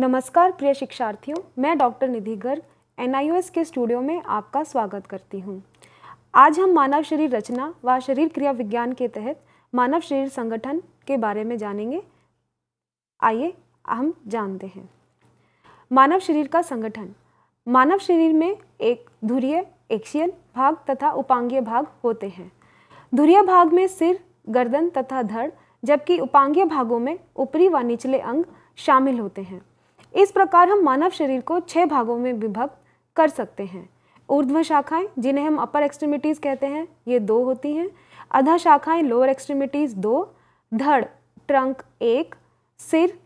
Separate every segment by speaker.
Speaker 1: नमस्कार प्रिय शिक्षार्थियों मैं doctor Nidhi Garg N K studio में आपका स्वागत करती हूँ आज हम मानव शरीर रचना व शरीर क्रिया विज्ञान के तहत मानव शरीर संगठन के बारे में जानेंगे आइए हम जानते हैं मानव शरीर का संगठन मानव शरीर में एक धुरीय एक्शियल भाग तथा उपांगीय भाग होते हैं धुरीय भाग में सिर गर्दन तथा धड़ जबकि उपांगीय भागों में ऊपरी व निचले अंग शामिल होते हैं इस प्रकार हम मानव शरीर को छः भागों में विभक्त कर सकते हैं ऊर्ध्व शाखाएं जिन्हें हम अपर एक्सट्रीमिटीज़ कहते हैं ये दो होती हैं अधा शाखाएं लोअर एक्सट्रीमिटीज़ दो धड़ ट्रंक एक सिर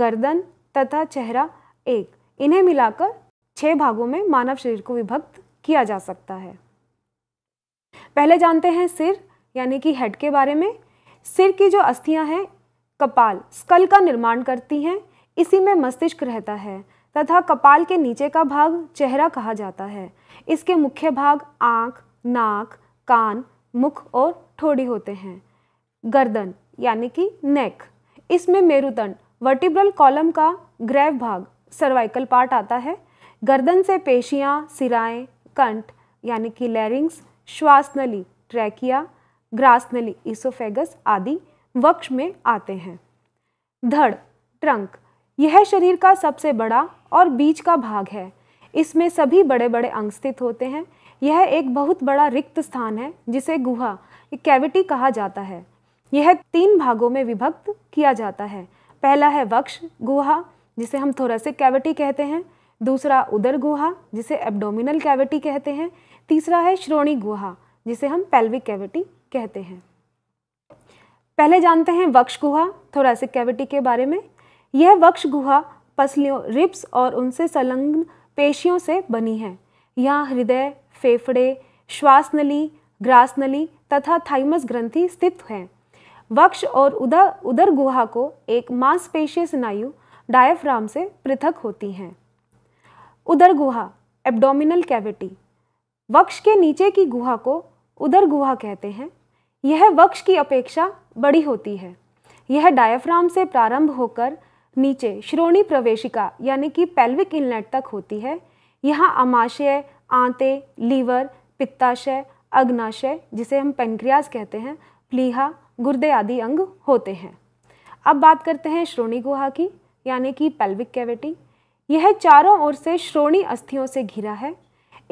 Speaker 1: गर्दन तथा चेहरा एक इन्हें मिलाकर छः भागों में मानव शरीर को विभक्त किया जा सकता है पहले जानते हैं सिर यानी कि हेड के बारे में सिर की जो अस्थियां हैं कपाल स्कल का निर्माण करती हैं इसी में मस्तिष्क रहता है तथा कपाल के नीचे का भाग चेहरा कहा जाता है इसके मुख्य भाग आँख नाक कान मुख और ठोड़ी होते हैं गर्दन यानी कि नेक इसमें मेरुदंड वर्टिब्रल कॉलम का ग्रैव भाग सर्वाइकल पार्ट आता है गर्दन से पेशियाँ सिराएं कंठ यानी कि लैरिंग्स श्वास नली ट्रैकिया ग्रास नली इसोफेगस आदि वक्ष में आते हैं धड़ ट्रंक यह शरीर का सबसे बड़ा और बीच का भाग है इसमें सभी बड़े बड़े अंग स्थित होते हैं यह एक बहुत बड़ा रिक्त स्थान है जिसे गुहा कैविटी कहा जाता है यह तीन भागों में विभक्त किया जाता है पहला है वक्ष गुहा जिसे हम थोरेसिक कैविटी कहते हैं दूसरा उदर गुहा जिसे एब्डोमिनल कैविटी कहते हैं तीसरा है श्रोणी गुहा जिसे हम पेल्विक कैविटी कहते हैं पहले जानते हैं वक्ष गुहा थोरेसिक कैविटी के बारे में यह वक्ष गुहा पसलियों रिप्स और उनसे संलग्न पेशियों से बनी है यहाँ हृदय फेफड़े श्वास नली ग्रास नली तथा थाइमस ग्रंथि स्थित हैं वक्ष और उदर उदर गुहा को एक मांसपेशीय स्नायु डायफ्राम से पृथक होती हैं उदर गुहा एब्डोमिनल कैविटी वक्ष के नीचे की गुहा को उदर गुहा कहते हैं यह वक्ष की अपेक्षा बड़ी होती है यह डायफ्राम से प्रारंभ होकर नीचे श्रोणी प्रवेशिका यानी कि पेल्विक इनलेट तक होती है यहाँ अमाशय आंते लीवर पित्ताशय अग्नाशय जिसे हम पेनक्रियाज कहते हैं प्लीहा गुर्दे आदि अंग होते हैं अब बात करते हैं श्रोणी गुहा की यानी कि पेल्विक कैविटी यह चारों ओर से श्रोणी अस्थियों से घिरा है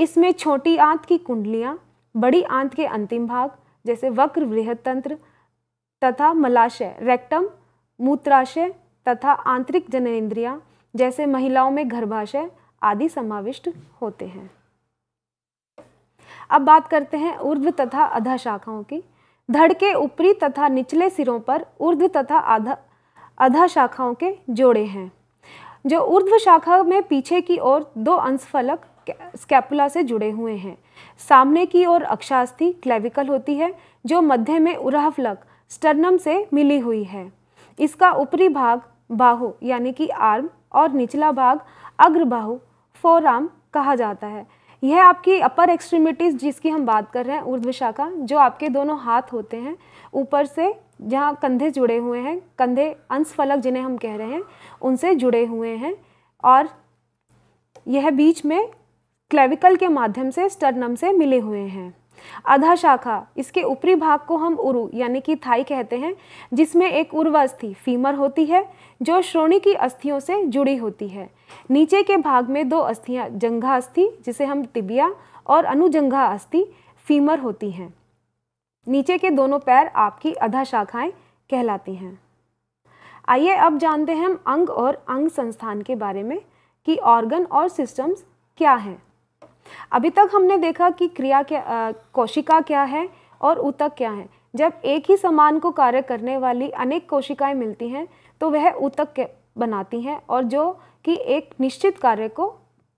Speaker 1: इसमें छोटी आंत की कुंडलियाँ बड़ी आंत के अंतिम भाग जैसे वक्र वृहत तंत्र तथा मलाशय रेक्टम मूत्राशय तथा आंतरिक जननेन्द्रियाँ जैसे महिलाओं में गर्भाशय आदि समाविष्ट होते हैं अब बात करते हैं ऊर्ध्व तथा अधा शाखाओं की धड़ के ऊपरी तथा निचले सिरों पर ऊर्ध्व तथा आधा अधा शाखाओं के जोड़े हैं जो ऊर्ध्व शाखा में पीछे की ओर दो अंश फलक स्कैपुला से जुड़े हुए हैं सामने की ओर अक्षास्थि क्लेविकल होती है जो मध्य में उराह स्टर्नम से मिली हुई है इसका ऊपरी भाग बाहु यानी कि आर्म और निचला भाग अग्रबाहु फोर आर्म कहा जाता है यह आपकी अपर एक्सट्रीमिटीज़ जिसकी हम बात कर रहे हैं का जो आपके दोनों हाथ होते हैं ऊपर से जहाँ कंधे जुड़े हुए हैं कंधे अंश फलक जिन्हें हम कह रहे हैं उनसे जुड़े हुए हैं और यह बीच में क्लेविकल के माध्यम से स्टर्नम से मिले हुए हैं अधा शाखा इसके ऊपरी भाग को हम उरु यानी कि थाई कहते हैं जिसमें एक उर्व अस्थि फीमर होती है जो श्रोणी की अस्थियों से जुड़ी होती है नीचे के भाग में दो अस्थियाँ जंघा अस्थि जिसे हम तिबिया और अनुजंघा अस्थि फीमर होती हैं नीचे के दोनों पैर आपकी अधा शाखाएँ कहलाती हैं आइए अब जानते हैं हम अंग और अंग संस्थान के बारे में कि ऑर्गन और सिस्टम्स क्या हैं अभी तक हमने देखा कि क्रिया क्या कोशिका क्या है और ऊतक क्या है जब एक ही समान को कार्य करने वाली अनेक कोशिकाएं मिलती हैं तो वह ऊतक बनाती हैं और जो कि एक निश्चित कार्य को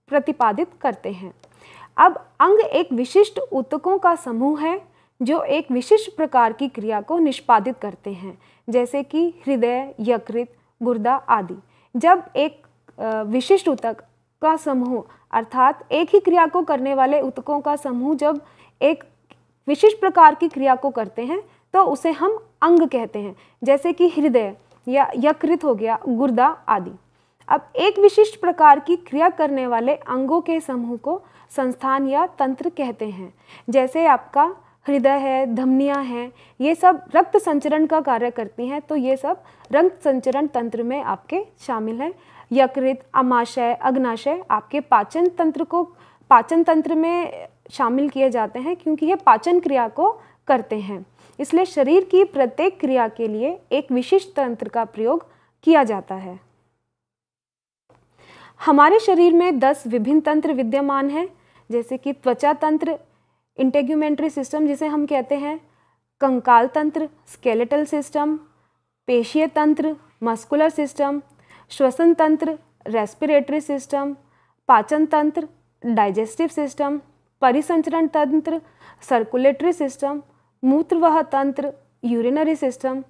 Speaker 1: प्रतिपादित करते हैं अब अंग एक विशिष्ट ऊतकों का समूह है जो एक विशिष्ट प्रकार की क्रिया को निष्पादित करते हैं जैसे कि हृदय यकृत गुर्दा आदि जब एक विशिष्ट ऊतक का समूह अर्थात एक ही क्रिया को करने वाले उतकों का समूह जब एक विशिष्ट प्रकार की क्रिया को करते हैं तो उसे हम अंग कहते हैं जैसे कि हृदय या यकृत हो गया गुर्दा आदि अब एक विशिष्ट प्रकार की क्रिया करने वाले अंगों के समूह को संस्थान या तंत्र कहते हैं जैसे आपका हृदय है धमनियाँ हैं ये सब रक्त संचरण का कार्य करती हैं तो ये सब रक्त संचरण तंत्र में आपके शामिल हैं यकृत अमाशय अग्नाशय आपके पाचन तंत्र को पाचन तंत्र में शामिल किए जाते हैं क्योंकि ये पाचन क्रिया को करते हैं इसलिए शरीर की प्रत्येक क्रिया के लिए एक विशिष्ट तंत्र का प्रयोग किया जाता है हमारे शरीर में दस विभिन्न तंत्र विद्यमान हैं जैसे कि त्वचा तंत्र इंटेग्यूमेंट्री सिस्टम जिसे हम कहते हैं कंकाल तंत्र स्केलेटल सिस्टम पेशीय तंत्र मस्कुलर सिस्टम श्वसन तंत्र रेस्पिरेटरी सिस्टम पाचन तंत्र डाइजेस्टिव सिस्टम परिसंचरण तंत्र सर्कुलेटरी सिस्टम मूत्रवाह तंत्र यूरिनरी सिस्टम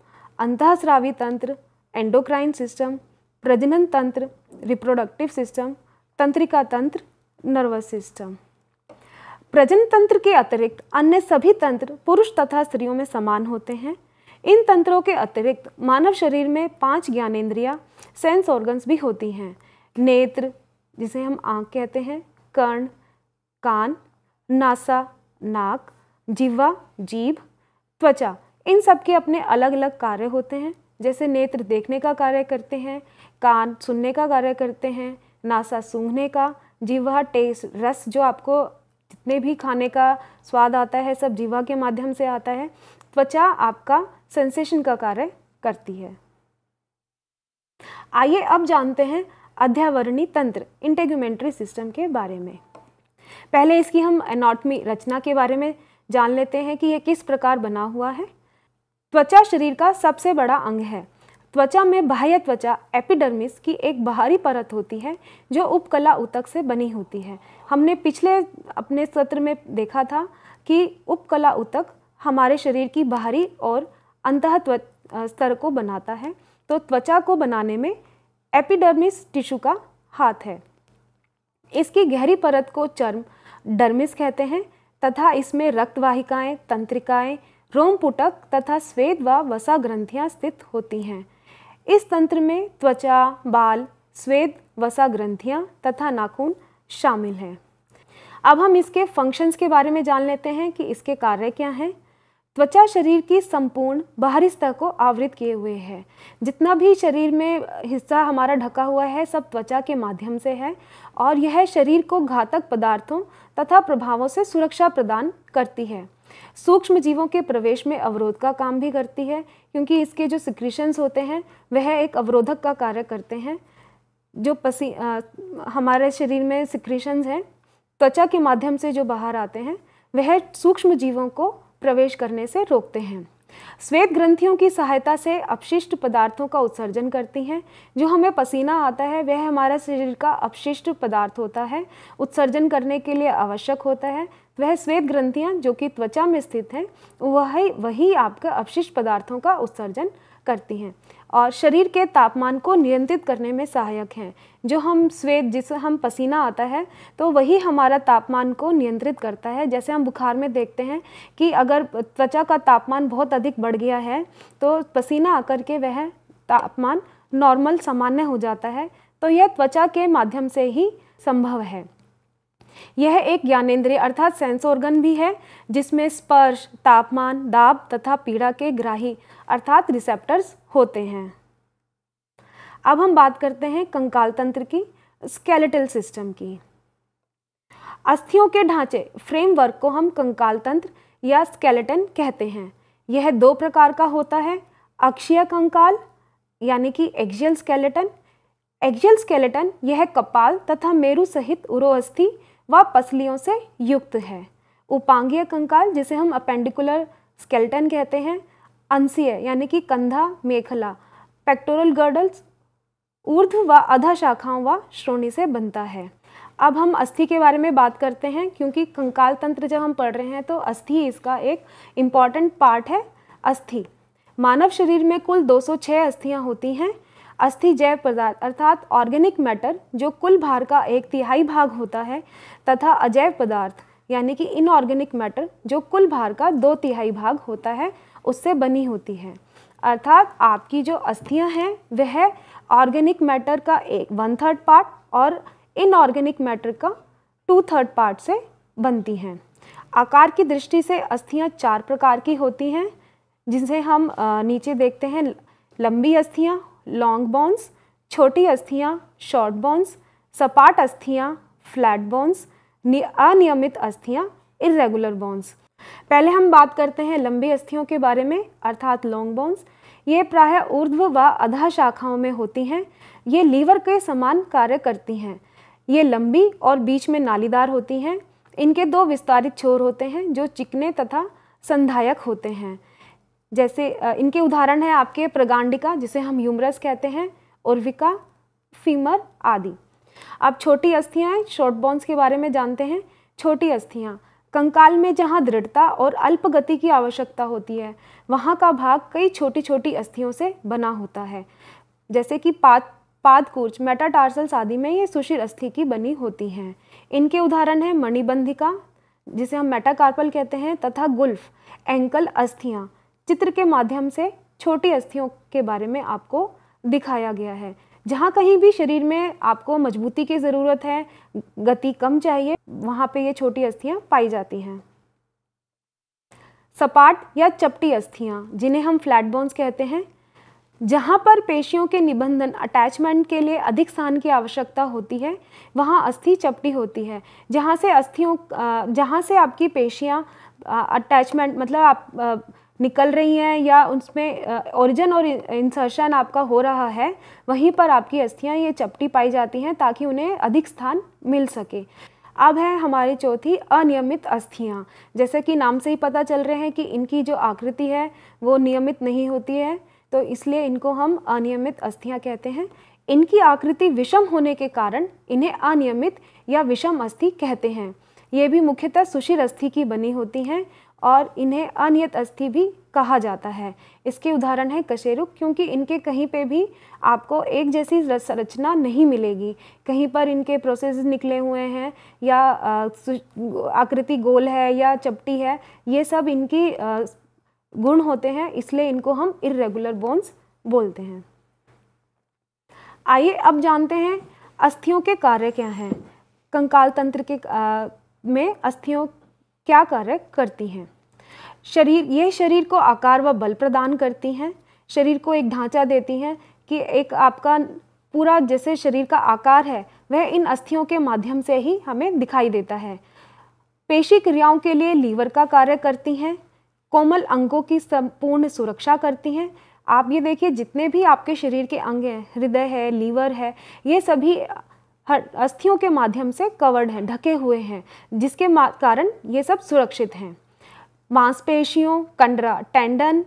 Speaker 1: अंतःस्रावी तंत्र एंडोक्राइन सिस्टम प्रजनन तंत्र रिप्रोडक्टिव सिस्टम तंत्रिका तंत्र नर्वस सिस्टम प्रजन तंत्र के अतिरिक्त अन्य सभी तंत्र पुरुष तथा स्त्रियों में समान होते हैं इन तंत्रों के अतिरिक्त मानव शरीर में पांच ज्ञानेन्द्रियाँ सेंस ऑर्गन्स भी होती हैं नेत्र जिसे हम आँख कहते हैं कर्ण कान नासा नाक जीवा जीभ त्वचा इन सब के अपने अलग अलग कार्य होते हैं जैसे नेत्र देखने का कार्य करते हैं कान सुनने का कार्य करते हैं नासा सूंघने का जीवा टेस्ट रस जो आपको जितने भी खाने का स्वाद आता है सब जीवा के माध्यम से आता है त्वचा आपका सेंसेशन का कार्य करती है आइए अब जानते हैं अध्यावरणी तंत्र इंटेग्यूमेंट्री सिस्टम के बारे में पहले इसकी हम एनाटमी रचना के बारे में जान लेते हैं कि यह किस प्रकार बना हुआ है त्वचा शरीर का सबसे बड़ा अंग है त्वचा में बाह्य त्वचा एपिडर्मिस की एक बाहरी परत होती है जो उपकला उतक से बनी होती है हमने पिछले अपने सत्र में देखा था कि उपकला उतक हमारे शरीर की बाहरी और अंतः स्तर को बनाता है तो त्वचा को बनाने में एपिडर्मिस टिश्यू का हाथ है इसकी गहरी परत को चर्म डर्मिस कहते हैं तथा इसमें रक्तवाहिकाएं, तंत्रिकाएं रोमपुटक तथा स्वेद व वसा ग्रंथियां स्थित होती हैं इस तंत्र में त्वचा बाल स्वेद वसा ग्रंथियां तथा नाखून शामिल हैं अब हम इसके फंक्शंस के बारे में जान लेते हैं कि इसके कार्य क्या हैं त्वचा शरीर की संपूर्ण बाहरी सतह को आवृत किए हुए है जितना भी शरीर में हिस्सा हमारा ढका हुआ है सब त्वचा के माध्यम से है और यह शरीर को घातक पदार्थों तथा प्रभावों से सुरक्षा प्रदान करती है सूक्ष्म जीवों के प्रवेश में अवरोध का काम भी करती है क्योंकि इसके जो सिक्रीशंस होते हैं वह एक अवरोधक का कार्य करते हैं जो पसी आ, हमारे शरीर में सिक्रीशंस हैं त्वचा के माध्यम से जो बाहर आते हैं वह सूक्ष्म जीवों को प्रवेश करने से रोकते हैं श्वेत ग्रंथियों की सहायता से अपशिष्ट पदार्थों का उत्सर्जन करती हैं जो हमें पसीना आता है वह हमारा शरीर का अपशिष्ट पदार्थ होता है उत्सर्जन करने के लिए आवश्यक होता है वह श्वेत ग्रंथियाँ जो कि त्वचा में स्थित हैं वही वही आपका अपशिष्ट पदार्थों का उत्सर्जन करती हैं और शरीर के तापमान को नियंत्रित करने में सहायक हैं जो हम स्वेद जिस हम पसीना आता है तो वही हमारा तापमान को नियंत्रित करता है जैसे हम बुखार में देखते हैं कि अगर त्वचा का तापमान बहुत अधिक बढ़ गया है तो पसीना आकर के वह तापमान नॉर्मल सामान्य हो जाता है तो यह त्वचा के माध्यम से ही संभव है यह एक ज्ञानेन्द्रिय अर्थात सेंस ऑर्गन भी है जिसमें स्पर्श तापमान दाब तथा पीड़ा के ग्राही अर्थात रिसेप्टर्स होते हैं अब हम बात करते हैं कंकाल तंत्र की स्केलेटल सिस्टम की अस्थियों के ढांचे फ्रेमवर्क को हम कंकाल तंत्र या स्केलेटन कहते हैं यह दो प्रकार का होता है अक्षीय कंकाल यानी कि एक्जियल स्केलेटन एक्जियल स्केलेटन यह कपाल तथा मेरु सहित उरोअस्थि व पसलियों से युक्त है उपांगीय कंकाल जिसे हम अपेंडिकुलर स्केलेटन कहते हैं अंसीय यानी कि कंधा मेखला पेक्टोरल गर्डल्स ऊर्ध्व व अधा शाखाओं व श्रोणी से बनता है अब हम अस्थि के बारे में बात करते हैं क्योंकि कंकाल तंत्र जब हम पढ़ रहे हैं तो अस्थि इसका एक इम्पॉर्टेंट पार्ट है अस्थि मानव शरीर में कुल 206 अस्थियां होती हैं अस्थि जैव पदार्थ अर्थात ऑर्गेनिक मैटर जो कुल भार का एक तिहाई भाग होता है तथा अजैव पदार्थ यानी कि इनऑर्गेनिक मैटर जो कुल भार का दो तिहाई भाग होता है उससे बनी होती हैं अर्थात आपकी जो अस्थियां हैं वह ऑर्गेनिक मैटर का एक वन थर्ड पार्ट और इनऑर्गेनिक मैटर का टू थर्ड पार्ट से बनती हैं आकार की दृष्टि से अस्थियां चार प्रकार की होती हैं जिनसे हम नीचे देखते हैं लंबी अस्थियां लॉन्ग बोन्स छोटी अस्थियां शॉर्ट बोन्स सपाट अस्थियां फ्लैट बोन्स अनियमित अस्थियां इरेगुलर बोन्स पहले हम बात करते हैं लंबी अस्थियों के बारे में अर्थात लॉन्ग बोन्स ये प्रायः ऊर्ध्व व अधा शाखाओं में होती हैं ये लीवर के समान कार्य करती हैं ये लंबी और बीच में नालीदार होती हैं इनके दो विस्तारित छोर होते हैं जो चिकने तथा संधायक होते हैं जैसे इनके उदाहरण हैं आपके प्रगांडिका जिसे हम ह्यूमरस कहते हैं उर्विका फीमर आदि अब छोटी अस्थियाँ शॉर्ट बॉन्स के बारे में जानते हैं छोटी अस्थियाँ कंकाल में जहाँ दृढ़ता और अल्प गति की आवश्यकता होती है वहाँ का भाग कई छोटी छोटी अस्थियों से बना होता है जैसे कि पाद पादकूर्च मेटाटार्सल आदि में ये सुशीर अस्थि की बनी होती हैं इनके उदाहरण हैं मणिबंधिका जिसे हम मेटाकार्पल कहते हैं तथा गुल्फ एंकल अस्थियाँ चित्र के माध्यम से छोटी अस्थियों के बारे में आपको दिखाया गया है जहाँ कहीं भी शरीर में आपको मजबूती की ज़रूरत है गति कम चाहिए वहाँ पे ये छोटी अस्थियाँ पाई जाती हैं सपाट या चपटी अस्थियाँ जिन्हें हम फ्लैट बोन्स कहते हैं जहाँ पर पेशियों के निबंधन अटैचमेंट के लिए अधिक स्थान की आवश्यकता होती है वहाँ अस्थि चपटी होती है जहाँ से अस्थियों जहाँ से आपकी पेशियाँ अटैचमेंट मतलब आप निकल रही हैं या उसमें ओरिजिन और इंसर्शन आपका हो रहा है वहीं पर आपकी अस्थियाँ ये चपटी पाई जाती हैं ताकि उन्हें अधिक स्थान मिल सके अब है हमारी चौथी अनियमित अस्थियाँ जैसे कि नाम से ही पता चल रहे हैं कि इनकी जो आकृति है वो नियमित नहीं होती है तो इसलिए इनको हम अनियमित अस्थियाँ कहते हैं इनकी आकृति विषम होने के कारण इन्हें अनियमित या विषम अस्थि कहते हैं ये भी मुख्यतः सुशीर अस्थि की बनी होती हैं और इन्हें अनियत अस्थि भी कहा जाता है इसके उदाहरण है कशेरु क्योंकि इनके कहीं पे भी आपको एक जैसी संरचना नहीं मिलेगी कहीं पर इनके प्रोसेस निकले हुए हैं या आकृति गोल है या चपटी है ये सब इनकी गुण होते हैं इसलिए इनको हम इरेगुलर बोन्स बोलते हैं आइए अब जानते हैं अस्थियों के कार्य क्या हैं कंकाल तंत्र के आ, में अस्थियों क्या कार्य करती हैं शरीर ये शरीर को आकार व बल प्रदान करती हैं शरीर को एक ढांचा देती हैं कि एक आपका पूरा जैसे शरीर का आकार है वह इन अस्थियों के माध्यम से ही हमें दिखाई देता है पेशी क्रियाओं के लिए लीवर का कार्य करती हैं कोमल अंगों की संपूर्ण सुरक्षा करती हैं आप ये देखिए जितने भी आपके शरीर के अंग हैं हृदय है लीवर है ये सभी हर अस्थियों के माध्यम से कवर्ड हैं ढके हुए हैं जिसके कारण ये सब सुरक्षित हैं मांसपेशियों कंडरा टेंडन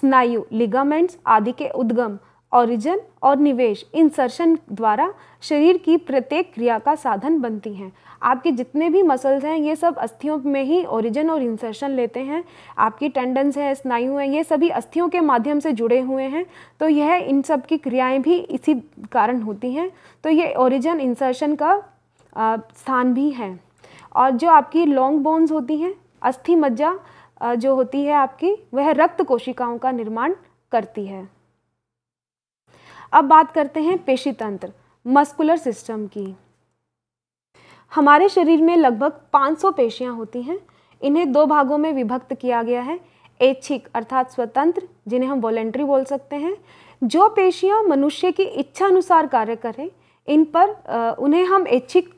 Speaker 1: स्नायु लिगामेंट्स आदि के उद्गम ओरिजन और निवेश इंसर्शन द्वारा शरीर की प्रत्येक क्रिया का साधन बनती हैं आपके जितने भी मसल्स हैं ये सब अस्थियों में ही ओरिजन और इंसर्शन लेते हैं आपकी टेंडन्स है स्नायु हैं ये सभी अस्थियों के माध्यम से जुड़े हुए हैं तो यह इन सब की क्रियाएं भी इसी कारण होती हैं तो ये ओरिजन इंसर्शन का आ, स्थान भी है और जो आपकी लॉन्ग बोन्स होती हैं अस्थि मज्जा जो होती है आपकी वह रक्त कोशिकाओं का निर्माण करती है अब बात करते हैं पेशी तंत्र मस्कुलर सिस्टम की हमारे शरीर में लगभग 500 पेशियां होती हैं इन्हें दो भागों में विभक्त किया गया है ऐच्छिक अर्थात स्वतंत्र जिन्हें हम वॉलेंट्री बोल सकते हैं जो पेशियां मनुष्य की इच्छा अनुसार कार्य करें इन पर उन्हें हम ऐच्छिक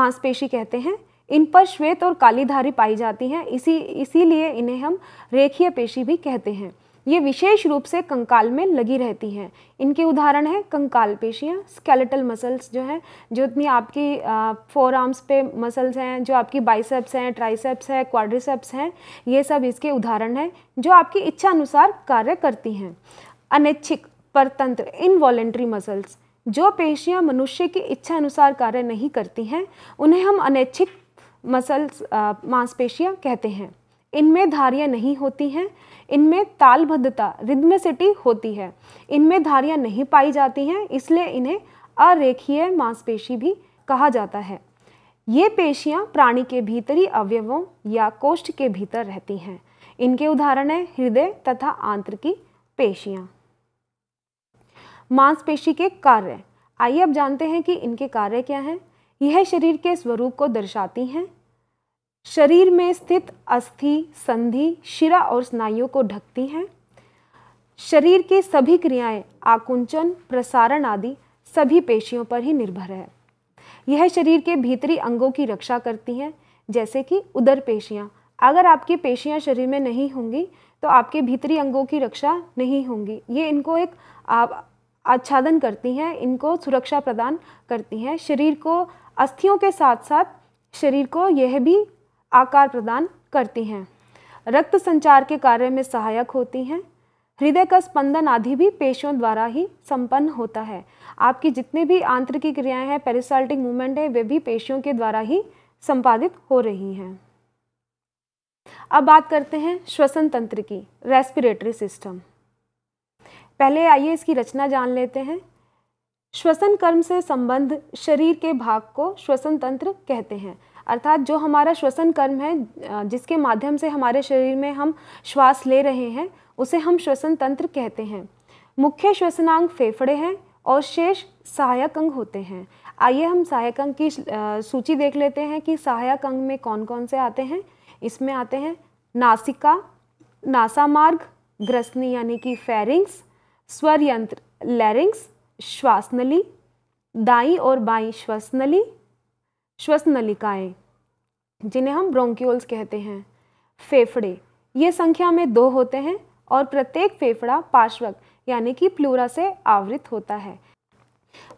Speaker 1: मांसपेशी कहते हैं इन पर श्वेत और कालीधारी पाई जाती हैं इसी इसीलिए इन्हें हम रेखीय पेशी भी कहते हैं ये विशेष रूप से कंकाल में लगी रहती हैं इनके उदाहरण हैं कंकाल पेशियाँ स्केलेटल मसल्स जो हैं जो इतनी आपकी फोर आर्म्स पे मसल्स हैं जो आपकी बाइसेप्स हैं ट्राइसेप्स हैं क्वाड्रिसेप्स हैं ये सब इसके उदाहरण हैं जो आपकी इच्छा अनुसार कार्य करती हैं अनैच्छिक परतंत्र इनवॉलेंट्री मसल्स जो पेशियाँ मनुष्य की इच्छा अनुसार कार्य नहीं करती हैं उन्हें हम अनैच्छिक मसल्स मांसपेशियाँ कहते हैं इनमें धारियाँ नहीं होती हैं इनमें तालबद्धता रिद्मसिटी होती है इनमें धारियाँ नहीं पाई जाती हैं इसलिए इन्हें अरेखीय मांसपेशी भी कहा जाता है ये पेशियाँ प्राणी के भीतरी अवयवों या कोष्ठ के भीतर रहती हैं इनके उदाहरण हैं हृदय तथा आंत्र की पेशियाँ मांसपेशी के कार्य आइए अब जानते हैं कि इनके कार्य क्या हैं यह शरीर के स्वरूप को दर्शाती हैं शरीर में स्थित अस्थि संधि शिरा और स्नायुओं को ढकती हैं शरीर की सभी क्रियाएं आकुंचन प्रसारण आदि सभी पेशियों पर ही निर्भर है यह शरीर के भीतरी अंगों की रक्षा करती हैं जैसे कि उदर पेशियाँ अगर आपकी पेशियाँ शरीर में नहीं होंगी तो आपके भीतरी अंगों की रक्षा नहीं होंगी ये इनको एक आच्छादन करती हैं इनको सुरक्षा प्रदान करती हैं शरीर को अस्थियों के साथ साथ शरीर को यह भी आकार प्रदान करती हैं रक्त संचार के कार्य में सहायक होती हैं हृदय का स्पंदन आदि भी पेशियों द्वारा ही संपन्न होता है आपकी जितनी भी आंतरिक क्रियाएं हैं पेरिसाल्टिक मूवमेंट है वे भी पेशियों के द्वारा ही संपादित हो रही हैं अब बात करते हैं श्वसन तंत्र की रेस्पिरेटरी सिस्टम पहले आइए इसकी रचना जान लेते हैं श्वसन कर्म से संबंध शरीर के भाग को श्वसन तंत्र कहते हैं अर्थात जो हमारा श्वसन कर्म है जिसके माध्यम से हमारे शरीर में हम श्वास ले रहे हैं उसे हम श्वसन तंत्र कहते हैं मुख्य श्वसनांग फेफड़े हैं और शेष सहायक अंग होते हैं आइए हम सहायक अंग की सूची देख लेते हैं कि सहायक अंग में कौन कौन से आते हैं इसमें आते हैं नासिका नासा मार्ग ग्रसनी यानी कि फेरिंग्स स्वर यंत्र लैरिंग्स श्वासनली दाई और बाई श्वसनली श्वसन नलिकाएं जिन्हें हम ब्रोंक्यूल्स कहते हैं फेफड़े ये संख्या में दो होते हैं और प्रत्येक फेफड़ा पार्श्वक यानी कि प्लूरा से आवृत होता है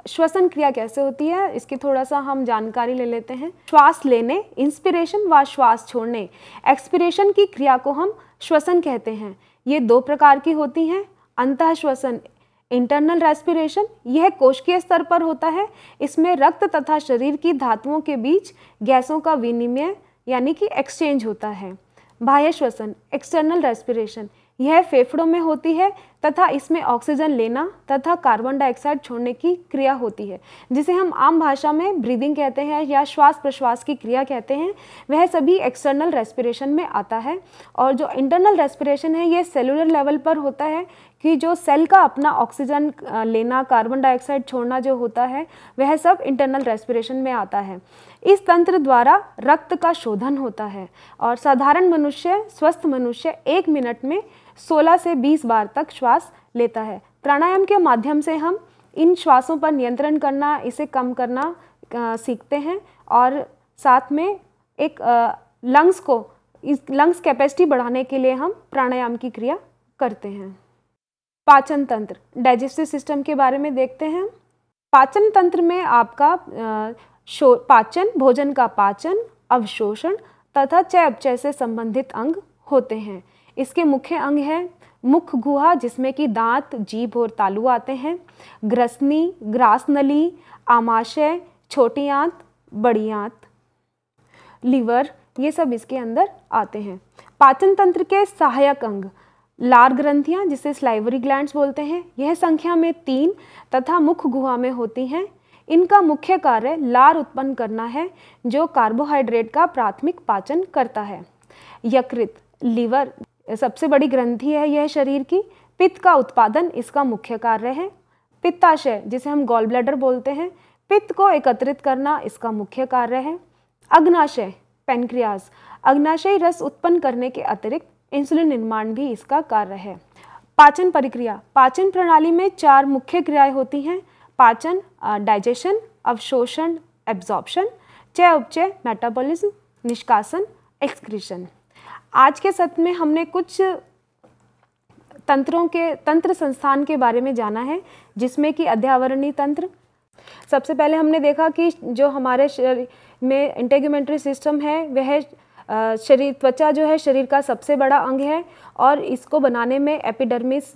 Speaker 1: श्वसन क्रिया कैसे होती है इसकी थोड़ा सा हम जानकारी ले लेते हैं श्वास लेने इंस्पिरेशन व श्वास छोड़ने एक्सपिरेशन की क्रिया को हम श्वसन कहते हैं ये दो प्रकार की होती हैं अंत श्वसन इंटरनल रेस्पिरेशन यह कोशिकीय स्तर पर होता है इसमें रक्त तथा शरीर की धातुओं के बीच गैसों का विनिमय यानी कि एक्सचेंज होता है बाह्य श्वसन एक्सटर्नल रेस्पिरेशन यह फेफड़ों में होती है तथा इसमें ऑक्सीजन लेना तथा कार्बन डाइऑक्साइड छोड़ने की क्रिया होती है जिसे हम आम भाषा में ब्रीदिंग कहते हैं या श्वास प्रश्वास की क्रिया कहते हैं वह सभी एक्सटर्नल रेस्पिरेशन में आता है और जो इंटरनल रेस्पिरेशन है यह सेलुलर लेवल पर होता है कि जो सेल का अपना ऑक्सीजन लेना कार्बन डाइऑक्साइड छोड़ना जो होता है वह सब इंटरनल रेस्पिरेशन में आता है इस तंत्र द्वारा रक्त का शोधन होता है और साधारण मनुष्य स्वस्थ मनुष्य एक मिनट में 16 से 20 बार तक श्वास लेता है प्राणायाम के माध्यम से हम इन श्वासों पर नियंत्रण करना इसे कम करना आ, सीखते हैं और साथ में एक आ, लंग्स को इस लंग्स कैपेसिटी बढ़ाने के लिए हम प्राणायाम की क्रिया करते हैं पाचन तंत्र डाइजेस्टिव सिस्टम के बारे में देखते हैं पाचन तंत्र में आपका शो पाचन भोजन का पाचन अवशोषण तथा चय अपचय से संबंधित अंग होते हैं इसके मुख्य अंग हैं मुख गुहा जिसमें कि दांत जीभ और तालु आते हैं ग्रसनी ग्रास नली आमाशय छोटी आंत बड़ी आंत लीवर ये सब इसके अंदर आते हैं पाचन तंत्र के सहायक अंग लार ग्रंथियां जिसे स्लाइवरी ग्लैंड्स बोलते हैं यह संख्या में तीन तथा मुख्य गुहा में होती हैं इनका मुख्य कार्य लार उत्पन्न करना है जो कार्बोहाइड्रेट का प्राथमिक पाचन करता है यकृत लीवर सबसे बड़ी ग्रंथि है यह शरीर की पित्त का उत्पादन इसका मुख्य कार्य है पित्ताशय जिसे हम गोल ब्लैडर बोलते हैं पित्त को एकत्रित करना इसका मुख्य कार्य है अग्नाशय पेनक्रियाज अग्नाशयी रस उत्पन्न करने के अतिरिक्त इंसुलिन निर्माण भी इसका कार्य है पाचन प्रक्रिया पाचन प्रणाली में चार मुख्य क्रियाएं होती हैं पाचन डाइजेशन अवशोषण एब्जॉर्प्शन चय उपचय मेटाबॉलिज्म निष्कासन एक्सक्रीशन आज के सत्र में हमने कुछ तंत्रों के तंत्र संस्थान के बारे में जाना है जिसमें कि अध्यावरणीय तंत्र सबसे पहले हमने देखा कि जो हमारे शरीर में इंटेगमेंट्री सिस्टम है वह शरीर त्वचा जो है शरीर का सबसे बड़ा अंग है और इसको बनाने में एपिडर्मिस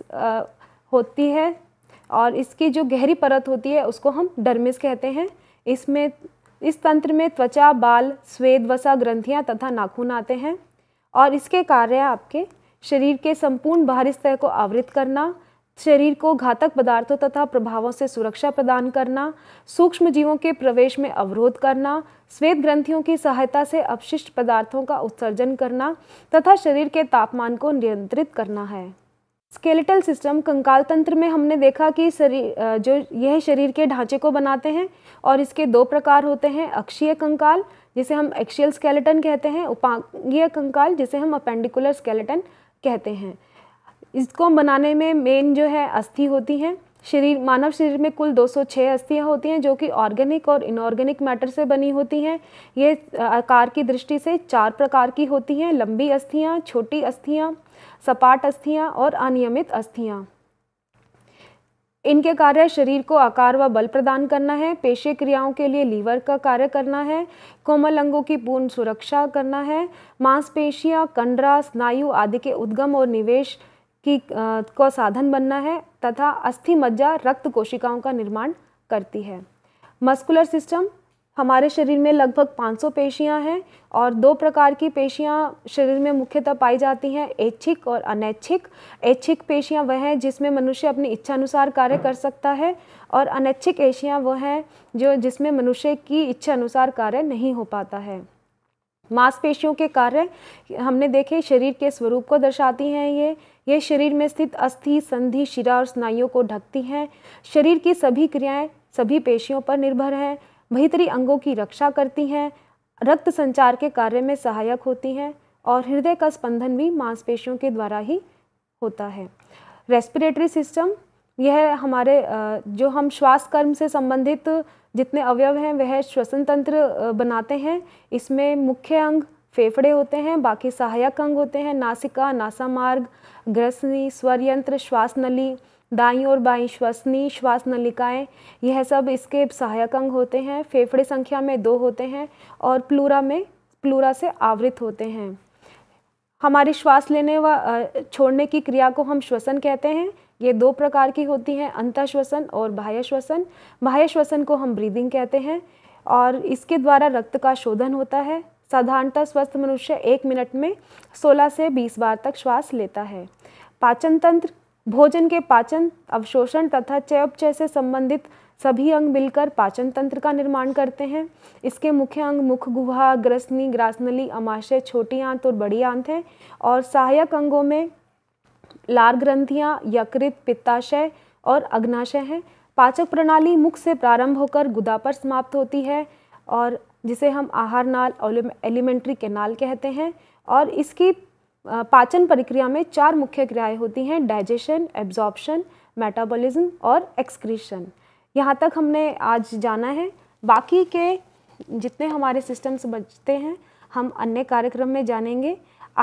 Speaker 1: होती है और इसकी जो गहरी परत होती है उसको हम डर्मिस कहते हैं इसमें इस तंत्र में त्वचा बाल स्वेद वसा ग्रंथियाँ तथा नाखून आते हैं और इसके कार्य आपके शरीर के संपूर्ण बाहरी स्तर को आवृत करना शरीर को घातक पदार्थों तथा प्रभावों से सुरक्षा प्रदान करना सूक्ष्म जीवों के प्रवेश में अवरोध करना श्वेत ग्रंथियों की सहायता से अपशिष्ट पदार्थों का उत्सर्जन करना तथा शरीर के तापमान को नियंत्रित करना है स्केलेटल सिस्टम कंकाल तंत्र में हमने देखा कि शरीर जो यह शरीर के ढांचे को बनाते हैं और इसके दो प्रकार होते हैं अक्षीय कंकाल जिसे हम एक्शियल स्केलेटन कहते हैं उपांगीय कंकाल जिसे हम अपेंडिकुलर स्केलेटन कहते हैं इसको बनाने में मेन जो है अस्थि होती हैं शरीर मानव शरीर में कुल 206 अस्थियाँ होती हैं जो कि ऑर्गेनिक और इनऑर्गेनिक मैटर से बनी होती हैं ये आकार की दृष्टि से चार प्रकार की होती हैं लंबी अस्थियाँ छोटी अस्थियाँ सपाट अस्थियाँ और अनियमित अस्थियाँ इनके कार्य शरीर को आकार व बल प्रदान करना है पेशे क्रियाओं के लिए लीवर का कार्य करना है कोमल अंगों की पूर्ण सुरक्षा करना है मांसपेशियां, कंडरा स्नायु आदि के उद्गम और निवेश की को साधन बनना है तथा अस्थि मज्जा रक्त कोशिकाओं का निर्माण करती है मस्कुलर सिस्टम हमारे शरीर में लगभग 500 पेशियां हैं और दो प्रकार की पेशियां शरीर में मुख्यतः पाई जाती हैं ऐच्छिक और अनैच्छिक ऐच्छिक पेशियां वह हैं जिसमें मनुष्य अपनी इच्छानुसार कार्य कर सकता है और अनैच्छिक पेशियां वह हैं जो जिसमें मनुष्य की इच्छा अनुसार कार्य नहीं हो पाता है मांसपेशियों के कार्य हमने देखे शरीर के स्वरूप को दर्शाती हैं ये यह शरीर में स्थित अस्थि संधि शिरा और स्नायुओं को ढकती हैं शरीर की सभी क्रियाएं सभी पेशियों पर निर्भर हैं भीतरी अंगों की रक्षा करती हैं रक्त संचार के कार्य में सहायक होती हैं और हृदय का स्पंदन भी मांसपेशियों के द्वारा ही होता है रेस्पिरेटरी सिस्टम यह हमारे जो हम श्वास कर्म से संबंधित जितने अवयव हैं वह श्वसन तंत्र बनाते हैं इसमें मुख्य अंग फेफड़े होते हैं बाकी सहायक अंग होते हैं नासिका नासा मार्ग ग्रसनी स्वरयंत्र श्वास नली दाई और बाई श्वसनी श्वास नलिकाएँ यह सब इसके सहायक अंग होते हैं फेफड़े संख्या में दो होते हैं और प्लूरा में प्लूरा से आवृत होते हैं हमारी श्वास लेने व छोड़ने की क्रिया को हम श्वसन कहते हैं ये दो प्रकार की होती हैं अंतश्वसन और बाह्य श्वसन बाह्य श्वसन को हम ब्रीदिंग कहते हैं और इसके द्वारा रक्त का शोधन होता है साधारणतः स्वस्थ मनुष्य एक मिनट में 16 से 20 बार तक श्वास लेता है पाचन तंत्र भोजन के पाचन अवशोषण तथा चयापचय से संबंधित सभी अंग मिलकर पाचन तंत्र का निर्माण करते हैं इसके मुख्य अंग मुख गुहा ग्रसनी ग्रासनली अमाशय छोटी आंत और बड़ी आंत हैं और सहायक अंगों में लार ग्रंथियाँ यकृत पित्ताशय और अग्नाशय हैं पाचक प्रणाली मुख से प्रारंभ होकर गुदा पर समाप्त होती है और जिसे हम आहार नाल एलिमेंट्री कैनाल कहते हैं और इसकी पाचन प्रक्रिया में चार मुख्य क्रियाएं होती हैं डाइजेशन एब्जॉर्प्शन मेटाबॉलिज्म और एक्सक्रीशन यहाँ तक हमने आज जाना है बाकी के जितने हमारे सिस्टम्स बचते हैं हम अन्य कार्यक्रम में जानेंगे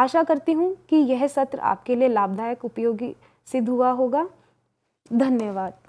Speaker 1: आशा करती हूँ कि यह सत्र आपके लिए लाभदायक उपयोगी सिद्ध हुआ होगा धन्यवाद